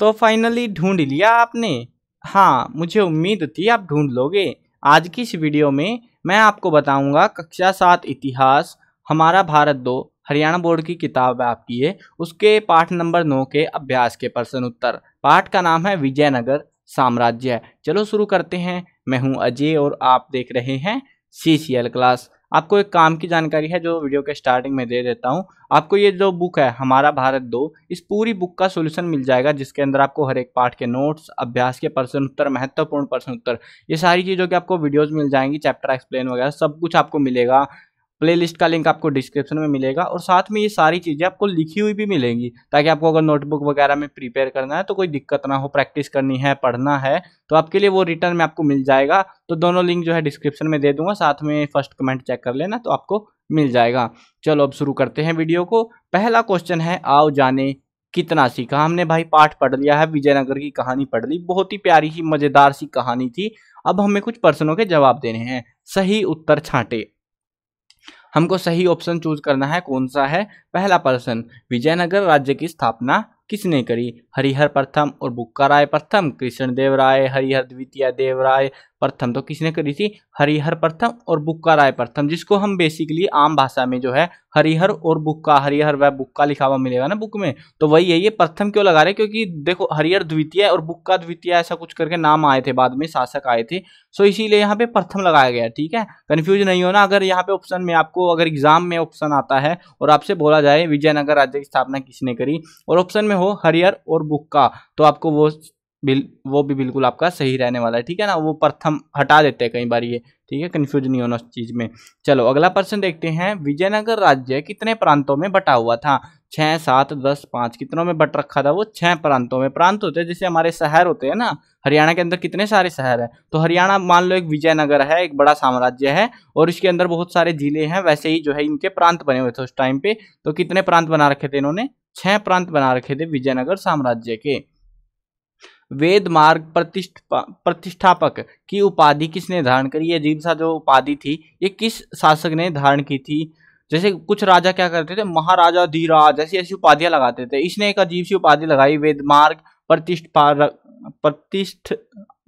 तो फाइनली ढूंढ लिया आपने हाँ मुझे उम्मीद थी आप ढूंढ लोगे आज की इस वीडियो में मैं आपको बताऊंगा कक्षा सात इतिहास हमारा भारत दो हरियाणा बोर्ड की किताब आपकी है उसके पाठ नंबर नौ के अभ्यास के प्रश्न उत्तर पाठ का नाम है विजयनगर साम्राज्य चलो शुरू करते हैं मैं हूँ अजय और आप देख रहे हैं सी सी एल क्लास आपको एक काम की जानकारी है जो वीडियो के स्टार्टिंग में दे देता हूँ आपको ये जो बुक है हमारा भारत दो इस पूरी बुक का सोल्यूशन मिल जाएगा जिसके अंदर आपको हर एक पार्ट के नोट्स अभ्यास के प्रश्न उत्तर महत्वपूर्ण प्रश्न उत्तर ये सारी चीज़ों की आपको वीडियोज़ मिल जाएंगी चैप्टर एक्सप्लेन वगैरह सब कुछ आपको मिलेगा प्लेलिस्ट का लिंक आपको डिस्क्रिप्शन में मिलेगा और साथ में ये सारी चीज़ें आपको लिखी हुई भी मिलेंगी ताकि आपको अगर नोटबुक वगैरह में प्रिपेयर करना है तो कोई दिक्कत ना हो प्रैक्टिस करनी है पढ़ना है तो आपके लिए वो रिटर्न में आपको मिल जाएगा तो दोनों लिंक जो है डिस्क्रिप्शन में दे दूंगा साथ में फर्स्ट कमेंट चेक कर लेना तो आपको मिल जाएगा चलो अब शुरू करते हैं वीडियो को पहला क्वेश्चन है आओ जाने कितना सीखा हमने भाई पाठ पढ़ लिया है विजयनगर की कहानी पढ़ ली बहुत ही प्यारी ही मज़ेदार सी कहानी थी अब हमें कुछ प्रश्नों के जवाब देने हैं सही उत्तर छांटे हमको सही ऑप्शन चूज करना है कौन सा है पहला प्रश्न विजयनगर राज्य की स्थापना किसने करी हरिहर प्रथम और बुक्का राय प्रथम कृष्णदेव राय हरिहर द्वितीय देव राय प्रथम तो किसने करी थी हरिहर प्रथम और बुक्का राय प्रथम जिसको हम बेसिकली आम भाषा में जो है हरिहर और बुक्का हरिहर वह बुक्का लिखा हुआ मिलेगा ना बुक में तो वही है ये प्रथम क्यों लगा रहे क्योंकि देखो हरिहर द्वितीय और बुक्का द्वितीय ऐसा कुछ करके नाम आए थे बाद में शासक आए थे सो इसीलिए यहाँ पे प्रथम लगाया गया ठीक है कन्फ्यूज नहीं होना अगर यहाँ पे ऑप्शन में आपको अगर एग्जाम में ऑप्शन आता है और आपसे बोला जाए विजयनगर राज्य की स्थापना किसने करी और ऑप्शन में हो हरिहर और बुक्का तो आपको वो बिल वो भी बिल्कुल आपका सही रहने वाला है ठीक है ना वो प्रथम हटा देते हैं कई बार ये ठीक है कन्फ्यूज नहीं होना उस चीज़ में चलो अगला प्रश्न देखते हैं विजयनगर राज्य कितने प्रांतों में बटा हुआ था छः सात दस पाँच कितनों में बट रखा था वो छः प्रांतों में प्रांत होते हैं जैसे हमारे शहर होते हैं ना हरियाणा के अंदर कितने सारे शहर हैं तो हरियाणा मान लो एक विजयनगर है एक बड़ा साम्राज्य है और इसके अंदर बहुत सारे जिले हैं वैसे ही जो है इनके प्रांत बने हुए थे उस टाइम पे तो कितने प्रांत बना रखे थे इन्होंने छः प्रांत बना रखे थे विजयनगर साम्राज्य के वेद मार्ग प्रतिष्ठापक की उपाधि किसने धारण करी ये अजीब सा जो उपाधि थी ये किस शासक ने धारण की थी जैसे कुछ राजा क्या करते थे महाराजा धीराज ऐसी ऐसी उपाधियां लगाते थे इसने एक अजीब सी उपाधि लगाई वेद मार्ग प्रतिष्ठ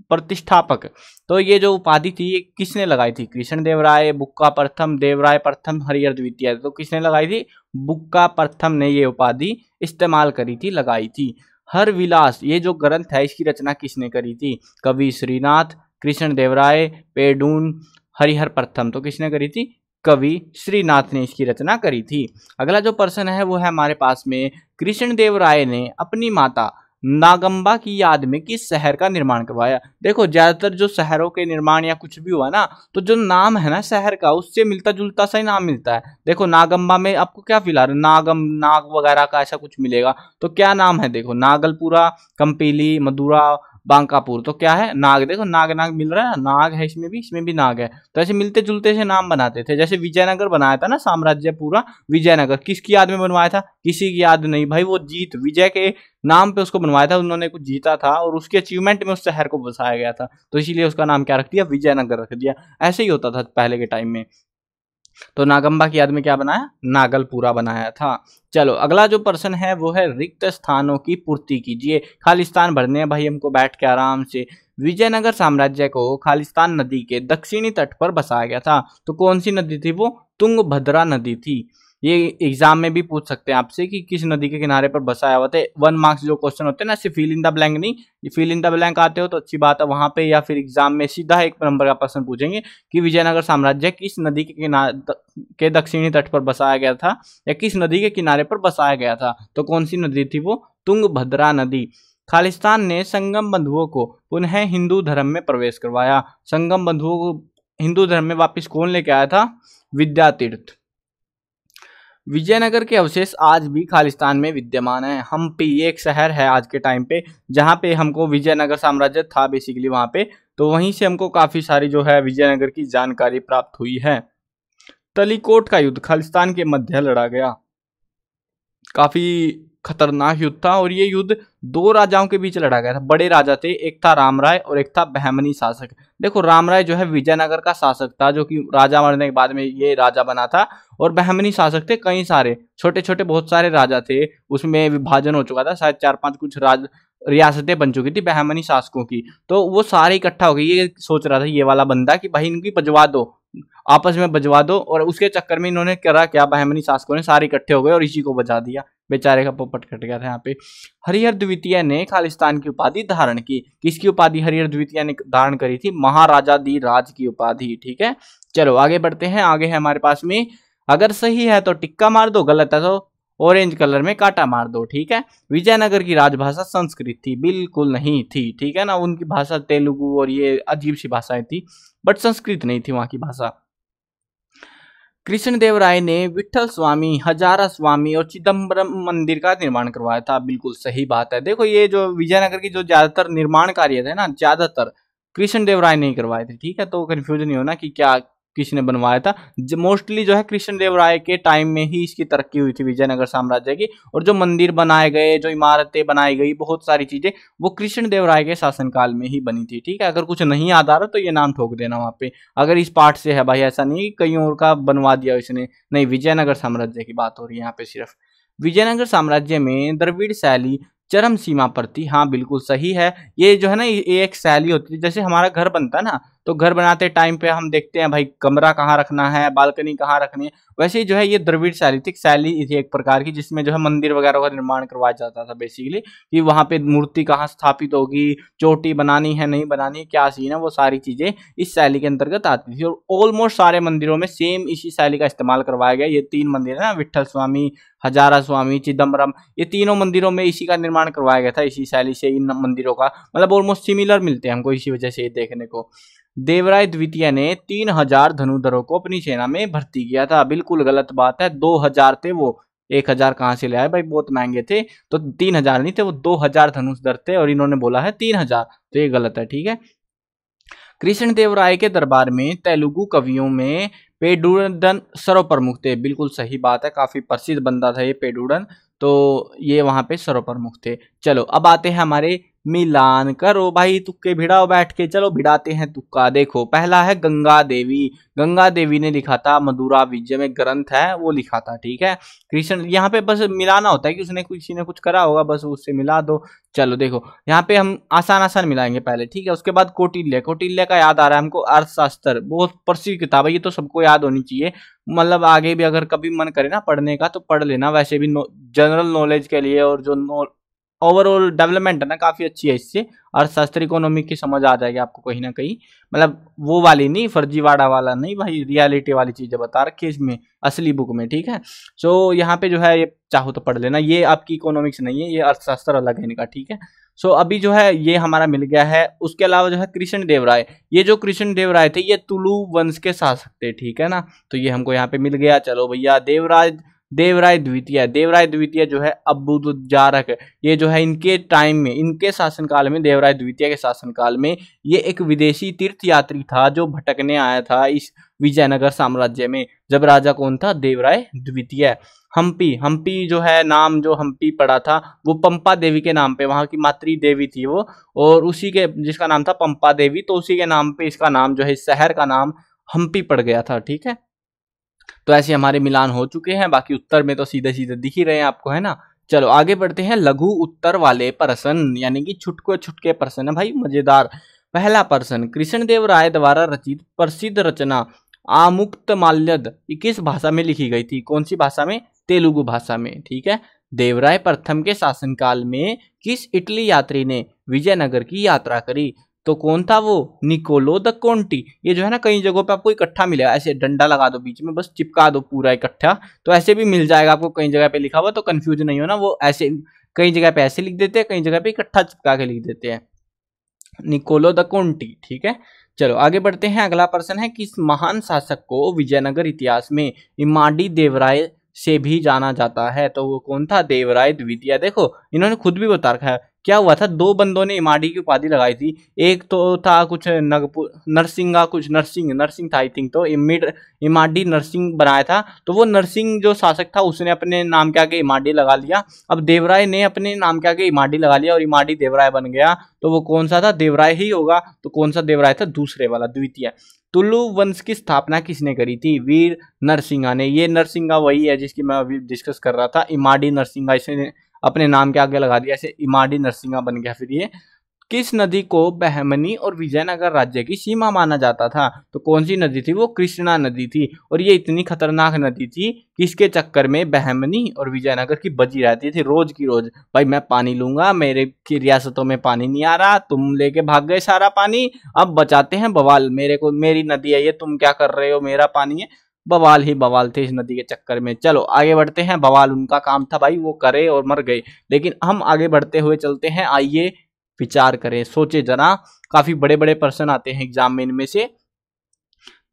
प्रतिष्ठापक तो ये जो उपाधि थी ये किसने लगाई थी कृष्ण देवराय राय बुक्का प्रथम देवराय प्रथम हरिहर द्वितीय तो किसने लगाई थी बुक्का प्रथम ने ये उपाधि इस्तेमाल करी थी लगाई थी हर विलास ये जो ग्रंथ है इसकी रचना किसने करी थी कवि श्रीनाथ कृष्ण देवराय पेडून हरिहर प्रथम तो किसने करी थी कवि श्रीनाथ ने इसकी रचना करी थी अगला जो प्रश्न है वो है हमारे पास में कृष्णदेव राय ने अपनी माता नागम्बा की याद में किस शहर का निर्माण करवाया देखो ज़्यादातर जो शहरों के निर्माण या कुछ भी हुआ ना तो जो नाम है ना शहर का उससे मिलता जुलता सा ही नाम मिलता है देखो नागम्बा में आपको क्या फिलहाल नागम नाग वगैरह का ऐसा कुछ मिलेगा तो क्या नाम है देखो नागलपुरा कंपीली मदुरा बांकापुर तो क्या है नाग देखो नाग नाग मिल रहा है नाग है इसमें भी इसमें भी नाग है तो ऐसे मिलते जुलते से नाम बनाते थे जैसे विजयनगर बनाया था ना साम्राज्य पूरा विजयनगर किसकी याद में बनवाया था किसी की याद नहीं भाई वो जीत विजय के नाम पे उसको बनवाया था उन्होंने कुछ जीता था और उसके अचीवमेंट में उस शहर को बसाया गया था तो इसीलिए उसका नाम क्या रख दिया विजयनगर रख दिया ऐसे ही होता था पहले के टाइम में तो नागम्बा की याद में क्या बनाया नागलपुरा बनाया था चलो अगला जो प्रश्न है वो है रिक्त स्थानों की पूर्ति कीजिए खालिस्तान भरने हैं भाई हमको बैठ के आराम से विजयनगर साम्राज्य को खालिस्तान नदी के दक्षिणी तट पर बसाया गया था तो कौन सी नदी थी वो तुंगभद्रा नदी थी ये एग्जाम में भी पूछ सकते हैं आपसे कि किस नदी के किनारे पर बसाया हुआ था वन मार्क्स जो क्वेश्चन होते हैं ना सिर्फ फील इन द ब्लैंक नहीं ये फील इन द ब्लैंक आते हो तो अच्छी बात है वहाँ पे या फिर एग्जाम में सीधा एक नंबर का प्रश्न पूछेंगे कि विजयनगर साम्राज्य किस नदी के किनारे के दक्षिणी तट पर बसाया गया था या किस नदी के किनारे पर बसाया गया था तो कौन सी नदी थी वो तुंग नदी खालिस्तान ने संगम बंधुओं को पुनः हिंदू धर्म में प्रवेश करवाया संगम बंधुओं को हिंदू धर्म में वापिस कौन लेके आया था विद्यातीर्थ विजयनगर के अवशेष आज भी खालिस्तान में विद्यमान हैं हम्पी एक शहर है आज के टाइम पे जहाँ पे हमको विजयनगर साम्राज्य था बेसिकली वहाँ पे तो वहीं से हमको काफ़ी सारी जो है विजयनगर की जानकारी प्राप्त हुई है तलीकोट का युद्ध खालिस्तान के मध्य लड़ा गया काफ़ी खतरनाक युद्ध था और ये युद्ध दो राजाओं के बीच लड़ा गया था बड़े राजा थे एक था राम राय और एक था बहमनी शासक देखो राम राय जो है विजयनगर का शासक था जो कि राजा मरने के बाद में ये राजा बना था और बहमनी शासक थे कई सारे छोटे छोटे बहुत सारे राजा थे उसमें विभाजन हो चुका था शायद चार पांच कुछ राज रियासतें बन चुकी थी बहमनी शासकों की तो वो सारे इकट्ठा हो गए ये सोच रहा था ये वाला बंदा कि भाई इनकी भजवा दो आपस में बजवा दो और उसके चक्कर में इन्होंने करा क्या बहमनी शासकों ने सारे इकट्ठे हो गए और इसी को बजा दिया बेचारे का पोपट कट गया था यहाँ पे हरिहर द्वितीय ने खालिस्तान की उपाधि धारण की किसकी उपाधि हरिहर द्वितीय ने धारण करी थी महाराजा दी राज की उपाधि ठीक है चलो आगे बढ़ते हैं आगे है हमारे पास में अगर सही है तो टिक्का मार दो गलत है तो ऑरेंज कलर में काटा मार दो ठीक है विजयनगर की राजभाषा संस्कृत थी बिल्कुल नहीं थी ठीक है ना उनकी भाषा तेलुगु और ये अजीब सी भाषाएं थी बट संस्कृत नहीं थी वहाँ की भाषा कृष्णदेव राय ने विठल स्वामी हजारा स्वामी और चिदम्बरम मंदिर का निर्माण करवाया था बिल्कुल सही बात है देखो ये जो विजयनगर की जो ज्यादातर निर्माण कार्य थे ना ज्यादातर कृष्णदेव राय ने करवाए थे ठीक है तो कन्फ्यूजन नहीं होना कि क्या किसने बनवाया था मोस्टली जो है कृष्णदेव राय के टाइम में ही इसकी तरक्की हुई थी विजयनगर साम्राज्य की और जो मंदिर बनाए गए जो इमारतें बनाई गई बहुत सारी चीजें वो कृष्णदेव राय के शासनकाल में ही बनी थी ठीक है अगर कुछ नहीं याद आ रहा तो ये नाम ठोक देना वहाँ पे अगर इस पार्ट से है भाई ऐसा नहीं कहीं और का बनवा दिया इसने नहीं विजयनगर साम्राज्य की बात हो रही है यहाँ पे सिर्फ विजयनगर साम्राज्य में द्रविड़ शैली चरम सीमा पर थी हाँ बिल्कुल सही है ये जो है ना ये एक शैली होती है जैसे हमारा घर बनता है ना तो घर बनाते टाइम पे हम देखते हैं भाई कमरा कहाँ रखना है बालकनी कहाँ रखनी है वैसे जो है ये द्रविड़ शैली थी शैली थी एक प्रकार की जिसमें जो है मंदिर वगैरह का निर्माण करवाया जाता था बेसिकली कि वहाँ पे मूर्ति कहाँ स्थापित होगी चोटी बनानी है नहीं बनानी है क्या सीन है वो सारी चीज़ें इस शैली के अंतर्गत आती थी और ऑलमोस्ट सारे मंदिरों में सेम इसी शैली का इस्तेमाल करवाया गया ये तीन मंदिर है ना विठ्ठल स्वामी हजारा स्वामी चिदम्बरम ये तीनों मंदिरों में इसी का निर्माण करवाया गया था इसी शैली से इन मंदिरों का मतलब ऑलमोस्ट सिमिलर मिलते हैं हमको इसी वजह से देखने को देवराय द्वितीय ने तीन हजार धनुधरों को अपनी सेना में भर्ती किया था बिल्कुल गलत बात है दो हजार थे वो एक हजार कहाँ से ले आए भाई बहुत महंगे थे तो तीन हजार नहीं थे वो दो हजार धनुषधर थे और इन्होंने बोला है तीन हजार तो ये गलत है ठीक है कृष्णदेव राय के दरबार में तेलुगु कवियों में पेडूडन सर्वप्रमुख थे बिल्कुल सही बात है काफ़ी प्रसिद्ध बंदा था ये पेडूडन तो ये वहाँ पे सर्वप्रमुख थे चलो अब आते हैं हमारे मिलान करो भाई तुक्के भिड़ाओ बैठ के चलो भिड़ाते हैं तुक्का देखो पहला है गंगा देवी गंगा देवी ने लिखा था मधुरा विजय में ग्रंथ है वो लिखा था ठीक है कृष्ण यहाँ पे बस मिलाना होता है कि उसने किसी ने कुछ करा होगा बस उससे मिला दो चलो देखो यहाँ पे हम आसान आसान मिलाएंगे पहले ठीक है उसके बाद कोटिल्य कोटिल्य का याद आ रहा है हमको अर्थशास्त्र बहुत प्रसिद्ध किताब है ये तो सबको याद होनी चाहिए मतलब आगे भी अगर कभी मन करे ना पढ़ने का तो पढ़ लेना वैसे भी नो, जनरल नॉलेज के लिए और जो ओवरऑल डेवलपमेंट है ना काफ़ी अच्छी है इससे अर्थशास्त्र इकोनॉमी की समझ आ जाएगी आपको कहीं ना कहीं मतलब वो वाली नहीं फर्जीवाड़ा वाला नहीं भाई रियलिटी वाली चीज़ें बता रखी है इसमें असली बुक में ठीक है सो so, यहाँ पे जो है ये चाहो तो पढ़ लेना ये आपकी इकोनॉमिक्स नहीं है ये अर्थशास्त्र अलग है इनका ठीक है सो so, अभी जो है ये हमारा मिल गया है उसके अलावा जो है कृष्ण देव राय ये जो कृष्ण देव राय थे ये तुलू वंश के शासक थे ठीक है ना तो ये हमको यहाँ पे मिल गया चलो भैया देवराज देवराय द्वितीय देवराय द्वितीय जो है अबुदुजारक ये जो है इनके टाइम में इनके शासनकाल में देवराय द्वितीय के शासनकाल में ये एक विदेशी तीर्थयात्री था जो भटकने आया था इस विजयनगर साम्राज्य में जब राजा कौन था देवराय द्वितीय हम्पी हम्पी जो है नाम जो हम्पी पड़ा था वो पंपा देवी के नाम पे वहाँ की मातृ देवी थी वो और उसी के जिसका नाम था पंपा देवी तो उसी के नाम पे इसका नाम जो है शहर का नाम हम्पी पड़ गया था ठीक है तो ऐसे हमारे मिलान हो चुके हैं बाकी उत्तर में तो सीधे सीधे दिख ही रहे हैं आपको है ना चलो आगे बढ़ते हैं लघु उत्तर वाले प्रश्न यानी कि छुटको छुटके प्रश्न है भाई मजेदार पहला प्रश्न कृष्णदेव राय द्वारा रचित प्रसिद्ध रचना आमुक्त माल्यद किस भाषा में लिखी गई थी कौन सी भाषा में तेलुगु भाषा में ठीक है देवराय प्रथम के शासनकाल में किस इटली यात्री ने विजयनगर की यात्रा करी तो कौन था वो निकोलो द कोंटी ये जो है ना कई जगहों पे आपको इकट्ठा मिलेगा ऐसे डंडा लगा दो बीच में बस चिपका दो पूरा इकट्ठा तो ऐसे भी मिल जाएगा आपको कई जगह पे लिखा हुआ तो कंफ्यूज नहीं होना वो ऐसे कई जगह पे ऐसे लिख देते हैं कई जगह पे इकट्ठा चिपका के लिख देते हैं निकोलो द कोंटी ठीक है चलो आगे बढ़ते हैं अगला प्रश्न है किस महान शासक को विजयनगर इतिहास में इमाडी देवराय से भी जाना जाता है तो वो कौन था देवराय द्वितीय देखो इन्होंने खुद भी बता रखा है क्या हुआ था दो बंदों ने इमाडी की उपाधि लगाई थी एक तो था कुछ नगपुर का कुछ नरसिंह नरसिंह था आई थिंक तो इमिड इमाडी नरसिंह बनाया था तो वो नरसिंह जो शासक था उसने अपने नाम के आगे इमाडी लगा लिया अब देवराय ने अपने नाम के आगे इमाडी लगा लिया और इमाडी देवराय बन गया तो वो कौन सा था देवराय ही होगा तो कौन सा देवराय था दूसरे वाला द्वितीय तुलु वंश की स्थापना किसने करी थी वीर नरसिंहा ने ये नरसिंहा वही है जिसकी मैं अभी डिस्कस कर रहा था इमाडी नरसिंहा इसने अपने नाम के आगे लगा दिया ऐसे इमाडी नरसिंहा बन गया फिर ये किस नदी को बहमनी और विजयनगर राज्य की सीमा माना जाता था तो कौन सी नदी थी वो कृष्णा नदी थी और ये इतनी खतरनाक नदी थी कि इसके चक्कर में बहमनी और विजयनगर की बजी रहती थी रोज की रोज भाई मैं पानी लूंगा मेरे की रियासतों में पानी नहीं आ रहा तुम लेके भाग गए सारा पानी अब बचाते हैं बवाल मेरे को मेरी नदी है ये तुम क्या कर रहे हो मेरा पानी है बवाल ही बवाल थे इस नदी के चक्कर में चलो आगे बढ़ते हैं बवाल उनका काम था भाई वो करे और मर गए लेकिन हम आगे बढ़ते हुए चलते हैं आइए विचार करें सोचे जना काफी बड़े बड़े प्रश्न आते हैं एग्जाम में इनमें से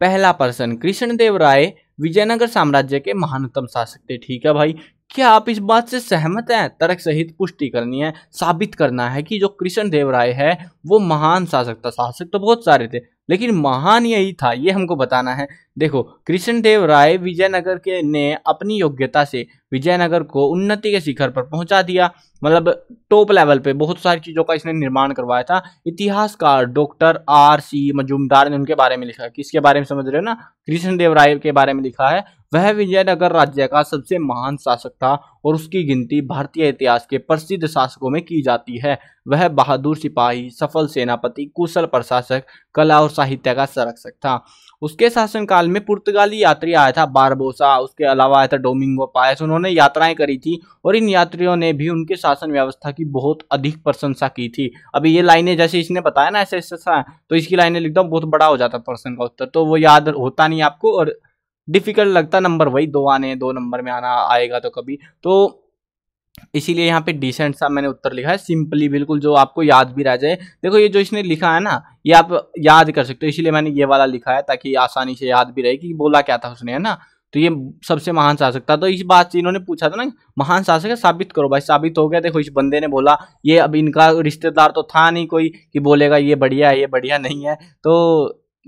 पहला प्रश्न कृष्णदेव राय विजयनगर साम्राज्य के महानतम शासक थे ठीक है भाई क्या आप इस बात से सहमत हैं तर्क सहित पुष्टि करनी है साबित करना है कि जो कृष्णदेव राय है वो महान शासक था शासक तो बहुत सारे थे लेकिन महान यही था ये हमको बताना है देखो कृष्णदेव राय विजयनगर के ने अपनी योग्यता से विजयनगर को उन्नति के शिखर पर पहुंचा दिया मतलब टॉप लेवल पे बहुत सारी चीज़ों का इसने निर्माण करवाया था इतिहासकार डॉक्टर आर सी मजूमदार ने उनके बारे में लिखा है किसके बारे में समझ रहे हो ना कृष्णदेव राय के बारे में लिखा है वह विजयनगर राज्य का सबसे महान शासक था और उसकी गिनती भारतीय इतिहास के प्रसिद्ध शासकों में की जाती है वह बहादुर सिपाही सफल सेनापति कुशल प्रशासक कला और साहित्य का संरक्षक था उसके शासनकाल में पुर्तगाली यात्री आया था बारबोसा उसके अलावा आया था डोमिंगो पायस उन्होंने यात्राएं करी थी और इन यात्रियों ने भी उनके शासन व्यवस्था की बहुत अधिक प्रशंसा की थी अभी ये लाइनें जैसे इसने बताया ना ऐसे ऐसा तो इसकी लाइनें लिखता हूँ बहुत बड़ा हो जाता प्रश्न का उत्तर तो वो याद होता नहीं आपको और डिफिकल्ट लगता नंबर वही दो आने दो नंबर में आना आएगा तो कभी तो इसीलिए यहाँ पे डिसेंट सा मैंने उत्तर लिखा है सिंपली बिल्कुल जो आपको याद भी रह जाए देखो ये जो इसने लिखा है ना ये आप याद कर सकते हो इसीलिए मैंने ये वाला लिखा है ताकि आसानी से याद भी रहे कि बोला क्या था उसने है ना तो ये सबसे महान शासक था तो इस बात से इन्होंने पूछा था ना महान शासक है साबित करो भाई साबित हो गया देखो इस बंदे ने बोला ये अब इनका रिश्तेदार तो था नहीं कोई कि बोलेगा ये बढ़िया है ये बढ़िया नहीं है तो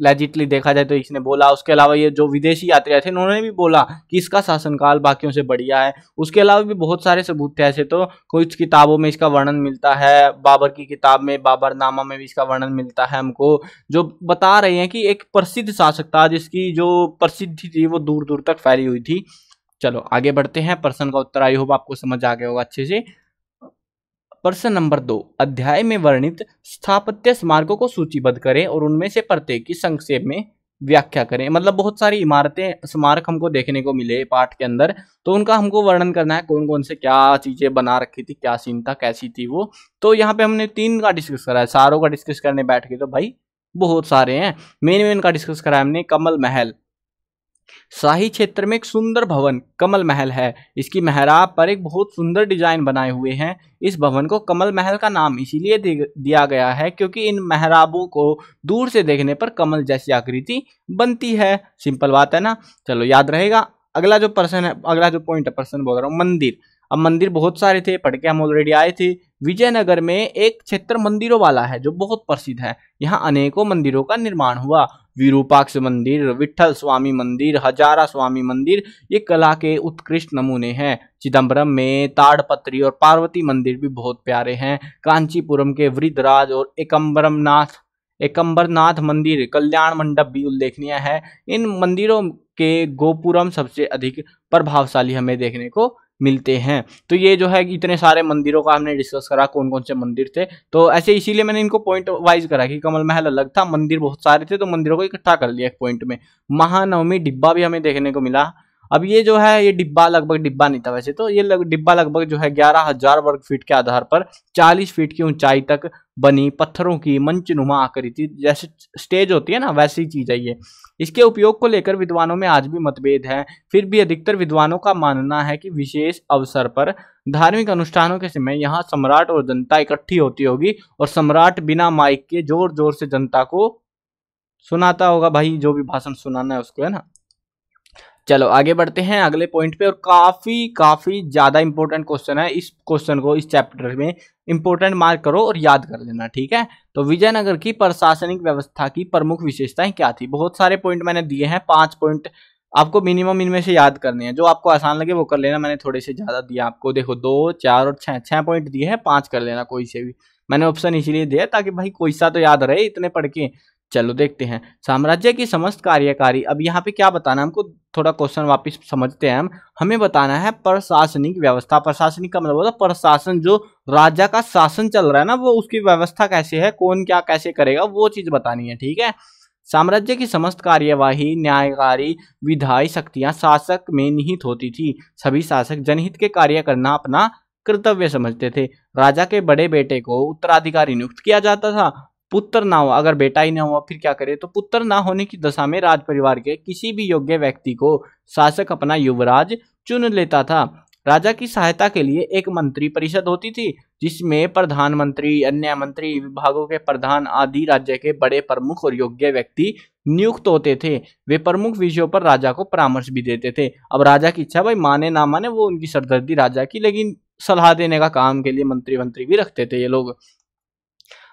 लेजिटली देखा जाए तो इसने बोला उसके अलावा ये जो विदेशी यात्री थे उन्होंने भी बोला कि इसका शासनकाल बाकियों से बढ़िया है उसके अलावा भी बहुत सारे सबूत थे ऐसे तो कुछ किताबों में इसका वर्णन मिलता है बाबर की किताब में बाबर नामा में भी इसका वर्णन मिलता है हमको जो बता रहे हैं कि एक प्रसिद्ध शासक था जिसकी जो प्रसिद्धि थी वो दूर दूर तक फैली हुई थी चलो आगे बढ़ते हैं प्रश्न का उत्तर आई होप आपको समझ आ गया होगा अच्छे से प्रश्न नंबर दो अध्याय में वर्णित स्थापत्य स्मारकों को सूचीबद्ध करें और उनमें से प्रत्येक की संक्षेप में व्याख्या करें मतलब बहुत सारी इमारतें स्मारक हमको देखने को मिले पाठ के अंदर तो उनका हमको वर्णन करना है कौन कौन से क्या चीज़ें बना रखी थी क्या सीन था कैसी थी वो तो यहाँ पे हमने तीन का डिस्कस करा है सारों का डिस्कस करने बैठ गए तो भाई बहुत सारे हैं मेन मेन का डिस्कस करा है हमने कमल महल शाही क्षेत्र में एक सुंदर भवन कमल महल है इसकी मेहराब पर एक बहुत सुंदर डिजाइन बनाए हुए हैं इस भवन को कमल महल का नाम इसीलिए दिया गया है क्योंकि इन मेहराबों को दूर से देखने पर कमल जैसी आकृति बनती है सिंपल बात है ना चलो याद रहेगा अगला जो पर्सन है अगला जो पॉइंट है पर्सन बोल रहा हूँ मंदिर अब मंदिर बहुत सारे थे पढ़ के हम ऑलरेडी आए थे विजयनगर में एक क्षेत्र मंदिरों वाला है जो बहुत प्रसिद्ध है यहाँ अनेकों मंदिरों का निर्माण हुआ विरूपाक्ष मंदिर विठल स्वामी मंदिर हजारा स्वामी मंदिर ये कला के उत्कृष्ट नमूने हैं चिदम्बरम में ताड़पत्री और पार्वती मंदिर भी बहुत प्यारे हैं कांचीपुरम के वृद्धराज और एकम्बरम नाथ एकम्बरनाथ मंदिर कल्याण मंडप भी उल्लेखनीय है इन मंदिरों के गोपुरम सबसे अधिक प्रभावशाली हमें देखने को मिलते हैं तो ये जो है इतने सारे मंदिरों का हमने डिस्कस करा कौन कौन से मंदिर थे तो ऐसे इसीलिए मैंने इनको पॉइंट वाइज करा कि कमल महल अलग था मंदिर बहुत सारे थे तो मंदिरों को इकट्ठा कर लिया एक पॉइंट में महानवमी डिब्बा भी हमें देखने को मिला अब ये जो है ये डिब्बा लगभग डिब्बा नहीं था वैसे तो ये डिब्बा लगभग जो है ग्यारह हजार वर्ग फीट के आधार पर चालीस फीट की ऊंचाई तक बनी पत्थरों की मंचनुमा आकृति जैसे स्टेज होती है ना वैसी चीज है ये इसके उपयोग को लेकर विद्वानों में आज भी मतभेद है फिर भी अधिकतर विद्वानों का मानना है कि विशेष अवसर पर धार्मिक अनुष्ठानों के समय यहाँ सम्राट और जनता इकट्ठी होती होगी और सम्राट बिना माइक के जोर जोर से जनता को सुनाता होगा भाई जो भी भाषण सुनाना है उसको है ना चलो आगे बढ़ते हैं अगले पॉइंट पे और काफ़ी काफ़ी ज़्यादा इंपॉर्टेंट क्वेश्चन है इस क्वेश्चन को इस चैप्टर में इंपॉर्टेंट मार्क करो और याद कर लेना ठीक है तो विजयनगर की प्रशासनिक व्यवस्था की प्रमुख विशेषताएं क्या थी बहुत सारे पॉइंट मैंने दिए हैं पांच पॉइंट आपको मिनिमम इनमें से याद करने हैं जो आपको आसान लगे वो कर लेना मैंने थोड़े से ज़्यादा दिया आपको देखो दो चार और छः छः पॉइंट दिए हैं पाँच कर लेना कोई से भी मैंने ऑप्शन इसीलिए दिया ताकि भाई कोई सा तो याद रहे इतने पढ़ के चलो देखते हैं साम्राज्य की समस्त कार्यकारी अब यहाँ पे क्या बताना हमको थोड़ा क्वेश्चन वापस समझते हैं हम हमें बताना है प्रशासनिक व्यवस्था प्रशासनिक का मतलब होता है प्रशासन जो राजा का शासन चल रहा है ना वो उसकी व्यवस्था कैसे है कौन क्या कैसे करेगा वो चीज बतानी है ठीक है साम्राज्य की समस्त कार्यवाही न्यायकारी विधायी शक्तियां शासक में निहित होती थी सभी शासक जनहित के कार्य करना अपना कर्तव्य समझते थे राजा के बड़े बेटे को उत्तराधिकारी नियुक्त किया जाता था पुत्र ना हो अगर बेटा ही ना हुआ फिर क्या करे तो पुत्र ना होने की दशा में राज परिवार के किसी भी योग्य व्यक्ति को शासक अपना युवराज चुन लेता था राजा की सहायता के लिए एक मंत्री परिषद होती थी जिसमें प्रधानमंत्री अन्य मंत्री विभागों के प्रधान आदि राज्य के बड़े प्रमुख और योग्य व्यक्ति नियुक्त होते थे वे प्रमुख विषयों पर राजा को परामर्श भी देते थे अब राजा की इच्छा भाई माने ना माने वो उनकी सरदर्दी राजा की लेकिन सलाह देने का काम के लिए मंत्री मंत्री भी रखते थे ये लोग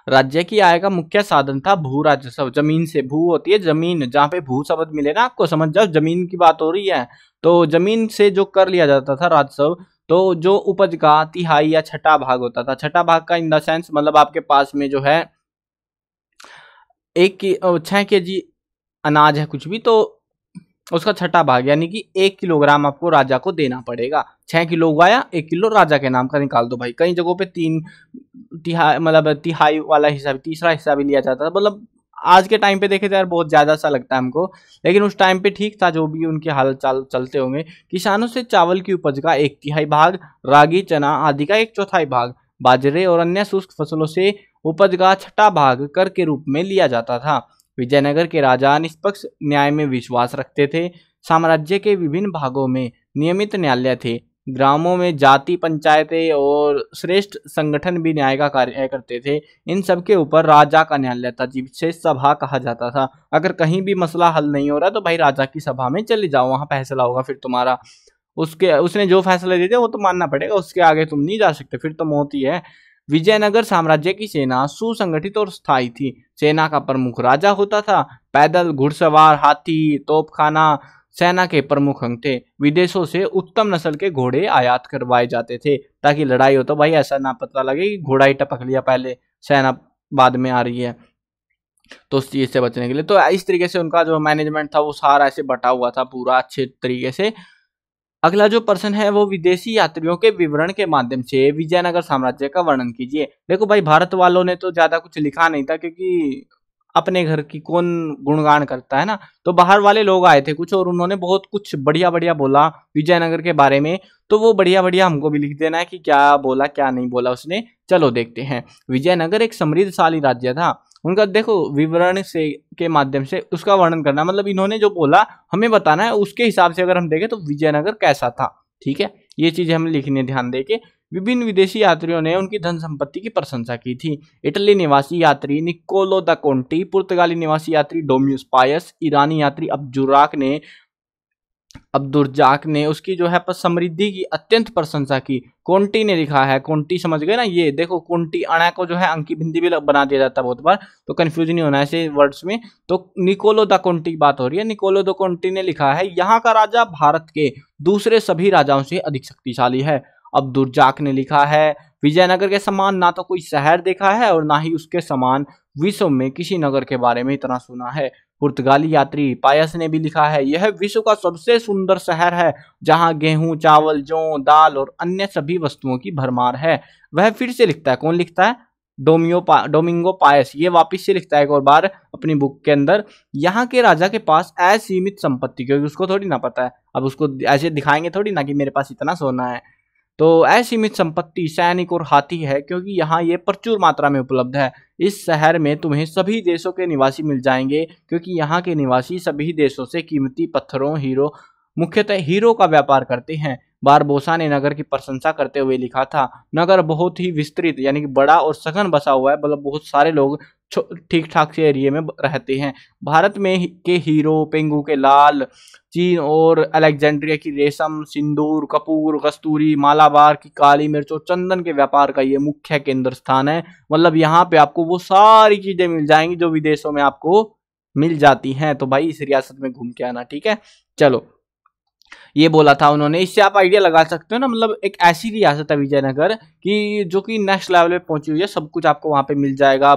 राज्य की आय का मुख्य साधन था भू राजस्व जमीन से भू होती है जमीन जहाँ पे भू शब्द मिले ना आपको समझ जाओ जमीन की बात हो रही है तो जमीन से जो कर लिया जाता था राजस्व तो जो उपज का तिहाई या छठा भाग होता था छठा भाग का इन द सेंस मतलब आपके पास में जो है एक छह के जी अनाज है कुछ भी तो उसका छठा भाग यानी कि एक किलोग्राम आपको राजा को देना पड़ेगा छह किलो उगाया एक किलो राजा के नाम का निकाल दो भाई कई जगहों पे तीन तिहाई मतलब तिहाई वाला हिस्सा तीसरा हिस्सा भी लिया जाता था मतलब आज के टाइम पे देखे तो यार बहुत ज़्यादा सा लगता है हमको लेकिन उस टाइम पे ठीक था जो भी उनके हाल चाल चलते होंगे किसानों से चावल की उपज का एक तिहाई भाग रागी चना आदि का एक चौथाई भाग बाजरे और अन्य शुष्क फसलों से उपज का छठा भाग कर के रूप में लिया जाता था विजयनगर के राजा निष्पक्ष न्याय में विश्वास रखते थे साम्राज्य के विभिन्न भागों में नियमित न्यायालय थे ग्रामों में जाति पंचायतें और श्रेष्ठ संगठन भी न्याय का कार्य करते थे इन सब के ऊपर राजा का न्यायालय था जिसे सभा कहा जाता था अगर कहीं भी मसला हल नहीं हो रहा तो भाई राजा की सभा में चले जाओ वहाँ फैसला होगा फिर तुम्हारा उसके उसने जो फैसला दिए थे वो तो मानना पड़ेगा उसके आगे तुम नहीं जा सकते फिर तो मौत ही है विजयनगर साम्राज्य की सेना सुसंगठित और स्थायी थी सेना का प्रमुख राजा होता था पैदल घुड़सवार हाथी तोपखाना सेना के प्रमुख अंग थे विदेशों से उत्तम नस्ल के घोड़े आयात करवाए जाते थे ताकि लड़ाई हो तो भाई ऐसा ना पता लगे कि घोड़ा ही टपक लिया पहले सेना बाद में आ रही है तो उस चीज़ से बचने के लिए तो इस तरीके से उनका जो मैनेजमेंट था वो सारा ऐसे बटा हुआ था पूरा अच्छे तरीके से अगला जो प्रश्न है वो विदेशी यात्रियों के विवरण के माध्यम से विजयनगर साम्राज्य का वर्णन कीजिए देखो भाई भारत वालों ने तो ज्यादा कुछ लिखा नहीं था क्योंकि अपने घर की कौन गुणगान करता है ना तो बाहर वाले लोग आए थे कुछ और उन्होंने बहुत कुछ बढ़िया बढ़िया बोला विजयनगर के बारे में तो वो बढ़िया बढ़िया हमको भी लिख देना है कि क्या बोला क्या नहीं बोला उसने चलो देखते हैं विजयनगर एक समृद्धशाली राज्य था उनका देखो विवरण से के माध्यम से उसका वर्णन करना मतलब इन्होंने जो बोला हमें बताना है उसके हिसाब से अगर हम देखें तो विजयनगर कैसा था ठीक है ये चीज़ें हमें लिखने ध्यान दे के विभिन्न विदेशी यात्रियों ने उनकी धन संपत्ति की प्रशंसा की थी इटली निवासी यात्री निकोलो द कोंटी पुर्तगाली निवासी यात्री डोम्यूस पायस ईरानी यात्री अब्जुराक ने अब्दुर्जाक ने उसकी जो है समृद्धि की अत्यंत प्रशंसा की कोंटी ने लिखा है कोंटी समझ गए ना ये देखो कोंटी अणा को जो है अंकी बिंदी भी बना दिया जाता है बहुत बार तो कंफ्यूज नहीं होना ऐसे वर्ड्स में तो निकोलो द कोंटी की बात हो रही है निकोलो द कोंटी ने लिखा है यहाँ का राजा भारत के दूसरे सभी राजाओं से अधिक शक्तिशाली है अब्दुर्जाक ने लिखा है विजयनगर के समान ना तो कोई शहर देखा है और ना ही उसके समान विश्व में किसी नगर के बारे में इतना सुना है पुर्तगाली यात्री पायस ने भी लिखा है यह विश्व का सबसे सुंदर शहर है जहां गेहूं चावल जौ दाल और अन्य सभी वस्तुओं की भरमार है वह फिर से लिखता है कौन लिखता है डोमियो पा डोमिंगो पायस ये वापस से लिखता है एक और बार अपनी बुक के अंदर यहाँ के राजा के पास असीमित संपत्ति क्योंकि उसको थोड़ी ना पता है अब उसको ऐसे दिखाएंगे थोड़ी ना कि मेरे पास इतना सोना है तो असीमित संपत्ति सैनिक और हाथी है क्योंकि यहाँ ये प्रचुर मात्रा में उपलब्ध है इस शहर में तुम्हें सभी देशों के निवासी मिल जाएंगे क्योंकि यहाँ के निवासी सभी देशों से कीमती पत्थरों हीरो मुख्यतः हीरो का व्यापार करते हैं बारबोसा ने नगर की प्रशंसा करते हुए लिखा था नगर बहुत ही विस्तृत यानी कि बड़ा और सघन बसा हुआ है मतलब बहुत सारे लोग ठीक ठाक से एरिए में रहते हैं भारत में के हीरो पेंगू के लाल चीन और अलेक्जेंड्रिया की रेशम सिंदूर कपूर कस्तूरी मालाबार की काली मिर्च और चंदन के व्यापार का ये मुख्य केंद्र स्थान है मतलब यहाँ पे आपको वो सारी चीज़ें मिल जाएंगी जो विदेशों में आपको मिल जाती हैं तो भाई इस रियासत में घूम के आना ठीक है चलो ये बोला था उन्होंने इससे आप आइडिया लगा सकते हो ना मतलब एक ऐसी रियासत है विजयनगर कि जो कि नेक्स्ट लेवल पे पहुंची हुई है सब कुछ आपको वहाँ पे मिल जाएगा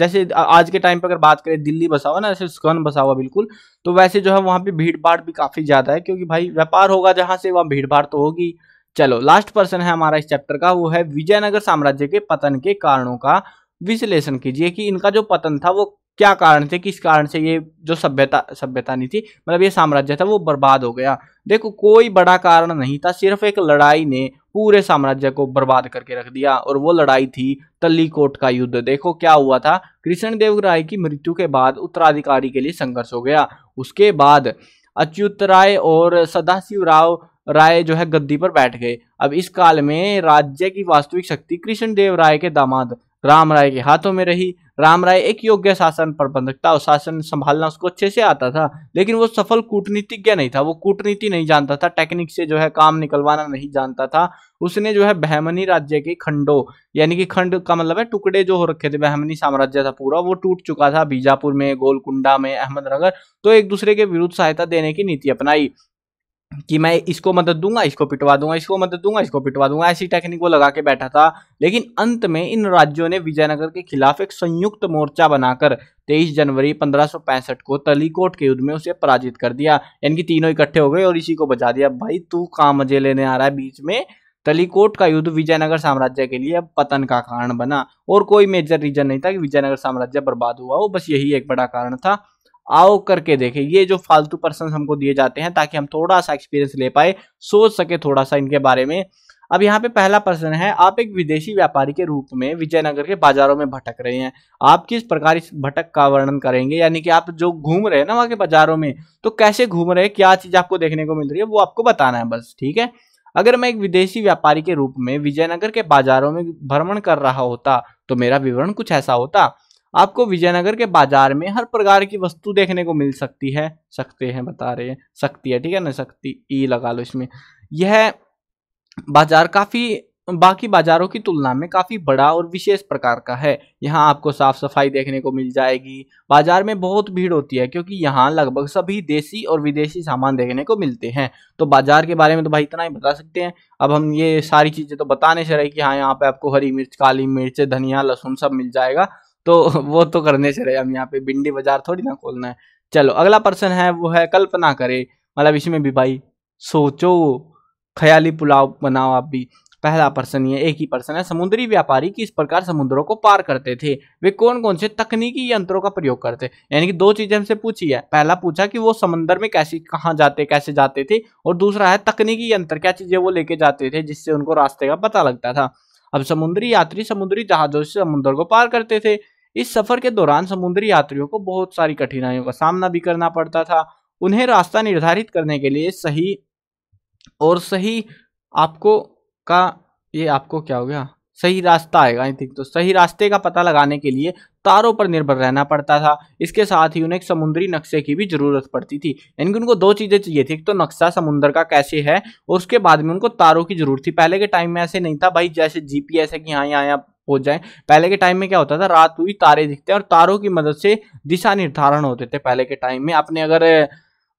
जैसे आज के टाइम पे अगर बात करें दिल्ली बसा हुआ ना जैसे स्कन बसा हुआ बिल्कुल तो वैसे जो है वहाँ पे भीड़ भाड़ भी काफ़ी ज़्यादा है क्योंकि भाई व्यापार होगा जहाँ से वहाँ भीड़ भाड़ तो होगी चलो लास्ट पर्सन है हमारा इस चैप्टर का वो है विजयनगर साम्राज्य के पतन के कारणों का विश्लेषण कीजिए कि इनका जो पतन था वो क्या कारण थे किस कारण से ये जो सभ्यता सभ्यता नहीं थी मतलब ये साम्राज्य था वो बर्बाद हो गया देखो कोई बड़ा कारण नहीं था सिर्फ एक लड़ाई ने पूरे साम्राज्य को बर्बाद करके रख दिया और वो लड़ाई थी तल्लीकोट का युद्ध देखो क्या हुआ था कृष्णदेव राय की मृत्यु के बाद उत्तराधिकारी के लिए संघर्ष हो गया उसके बाद अच्युत राय और सदाशिव राव राय जो है गद्दी पर बैठ गए अब इस काल में राज्य की वास्तविक शक्ति कृष्णदेव राय के दामाद राम राय के हाथों में रही राम राय एक योग्य शासन प्रबंधक था और शासन संभालना उसको अच्छे से आता था लेकिन वो सफल कूटनीतिज्ञ नहीं था वो कूटनीति नहीं जानता था टेक्निक से जो है काम निकलवाना नहीं जानता था उसने जो है बहमनी राज्य के खंडों यानी कि खंड का मतलब है टुकड़े जो हो रखे थे बहमनी साम्राज्य था पूरा वो टूट चुका था बीजापुर में गोलकुंडा में अहमदनगर तो एक दूसरे के विरुद्ध सहायता देने की नीति अपनाई कि मैं इसको मदद दूंगा इसको पिटवा दूंगा इसको मदद दूंगा इसको पिटवा दूंगा ऐसी टेक्निक वो लगा के बैठा था लेकिन अंत में इन राज्यों ने विजयनगर के खिलाफ एक संयुक्त मोर्चा बनाकर 23 जनवरी 1565 को तलीकोट के युद्ध में उसे पराजित कर दिया यानी कि तीनों इकट्ठे हो गए और इसी को बचा दिया भाई तू काम मजे लेने आ रहा है बीच में तलीकोट का युद्ध विजयनगर साम्राज्य के लिए पतन का कारण बना और कोई मेजर रीजन नहीं था कि विजयनगर साम्राज्य बर्बाद हुआ वो बस यही एक बड़ा कारण था आओ करके देखें ये जो फालतू पर्सन हमको दिए जाते हैं ताकि हम थोड़ा सा एक्सपीरियंस ले पाए सोच सके थोड़ा सा इनके बारे में अब यहाँ पे पहला प्रश्न है आप एक विदेशी व्यापारी के रूप में विजयनगर के बाजारों में भटक रहे हैं आप किस प्रकार इस भटक का वर्णन करेंगे यानी कि आप जो घूम रहे हैं ना वहाँ के बाजारों में तो कैसे घूम रहे हैं क्या चीज़ आपको देखने को मिल रही है वो आपको बताना है बस ठीक है अगर मैं एक विदेशी व्यापारी के रूप में विजयनगर के बाजारों में भ्रमण कर रहा होता तो मेरा विवरण कुछ ऐसा होता आपको विजयनगर के बाजार में हर प्रकार की वस्तु देखने को मिल सकती है सकते हैं बता रहे हैं सकती है ठीक है ना शक्ति ई लगा लो इसमें यह बाजार काफ़ी बाकी बाजारों की तुलना में काफ़ी बड़ा और विशेष प्रकार का है यहाँ आपको साफ सफाई देखने को मिल जाएगी बाजार में बहुत भीड़ होती है क्योंकि यहाँ लगभग सभी देसी और विदेशी सामान देखने को मिलते हैं तो बाजार के बारे में तो भाई इतना ही बता सकते हैं अब हम ये सारी चीज़ें तो बताने से रहे कि हाँ यहाँ पे आपको हरी मिर्च काली मिर्च धनिया लहसुन सब मिल जाएगा तो वो तो करने से रहे हम यहाँ पे भिंडी बाजार थोड़ी ना खोलना है चलो अगला पर्सन है वो है कल्पना करे मतलब इसमें भी भाई सोचो ख्याली पुलाव बनाओ आप भी पहला पर्सन ये एक ही पर्सन है समुद्री व्यापारी किस प्रकार समुद्रों को पार करते थे वे कौन कौन से तकनीकी यंत्रों का प्रयोग करते यानी कि दो चीज़ें हमसे पूछी है पहला पूछा कि वो समुद्र में कैसे कहाँ जाते कैसे जाते थे और दूसरा है तकनीकी यंत्र क्या चीज़ें वो लेके जाते थे जिससे उनको रास्ते का पता लगता था अब समुद्री यात्री समुद्री जहाज़ों से समुद्र को पार करते थे इस सफर के दौरान समुद्री यात्रियों को बहुत सारी कठिनाइयों का सामना भी करना पड़ता था उन्हें रास्ता निर्धारित करने के लिए सही और सही आपको का ये आपको क्या हो गया सही रास्ता आएगा आई थिंक तो सही रास्ते का पता लगाने के लिए तारों पर निर्भर रहना पड़ता था इसके साथ ही उन्हें एक समुद्री नक्शे की भी जरूरत पड़ती थी यानी कि उनको दो चीज़ें चाहिए थी एक तो नक्शा समुद्र का कैसे है और उसके बाद में उनको तारों की जरूरत थी पहले के टाइम में ऐसे नहीं था भाई जैसे जीपीएस है कि हाँ यहाँ यहाँ हो जाए पहले के टाइम में क्या होता था रात हुई तारे दिखते हैं और तारों की मदद से दिशा निर्धारण होते थे पहले के टाइम में अपने अगर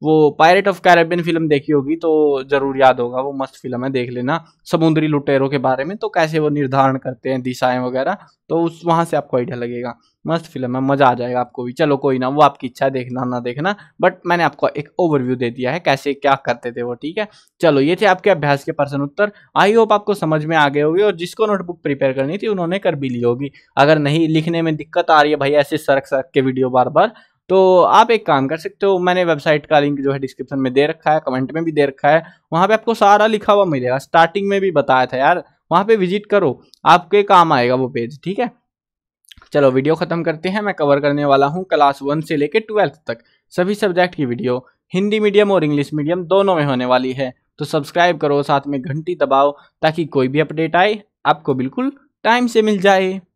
वो पायरेट ऑफ कैरेबियन फिल्म देखी होगी तो जरूर याद होगा वो मस्त फिल्म है देख लेना समुद्री लुटेरों के बारे में तो कैसे वो निर्धारण करते हैं दिशाएं वगैरह तो उस वहाँ से आपको आइडिया लगेगा मस्त फिल्म है मज़ा आ जाएगा आपको भी चलो कोई ना वो आपकी इच्छा है देखना ना देखना बट मैंने आपको एक ओवरव्यू दे दिया है कैसे क्या करते थे वो ठीक है चलो ये थे आपके अभ्यास के प्रश्न उत्तर आई होप आपको समझ में आ गए होगी और जिसको नोटबुक प्रिपेयर करनी थी उन्होंने कर भी ली होगी अगर नहीं लिखने में दिक्कत आ रही है भाई ऐसे सरक सरक के वीडियो बार बार तो आप एक काम कर सकते हो मैंने वेबसाइट का लिंक जो है डिस्क्रिप्शन में दे रखा है कमेंट में भी दे रखा है वहाँ पे आपको सारा लिखा हुआ मिलेगा स्टार्टिंग में भी बताया था यार वहाँ पे विजिट करो आपके काम आएगा वो पेज ठीक है चलो वीडियो ख़त्म करते हैं मैं कवर करने वाला हूँ क्लास वन से लेकर ट्वेल्थ तक सभी सब्जेक्ट की वीडियो हिंदी मीडियम और इंग्लिश मीडियम दोनों में होने वाली है तो सब्सक्राइब करो साथ में घंटी दबाओ ताकि कोई भी अपडेट आए आपको बिल्कुल टाइम से मिल जाए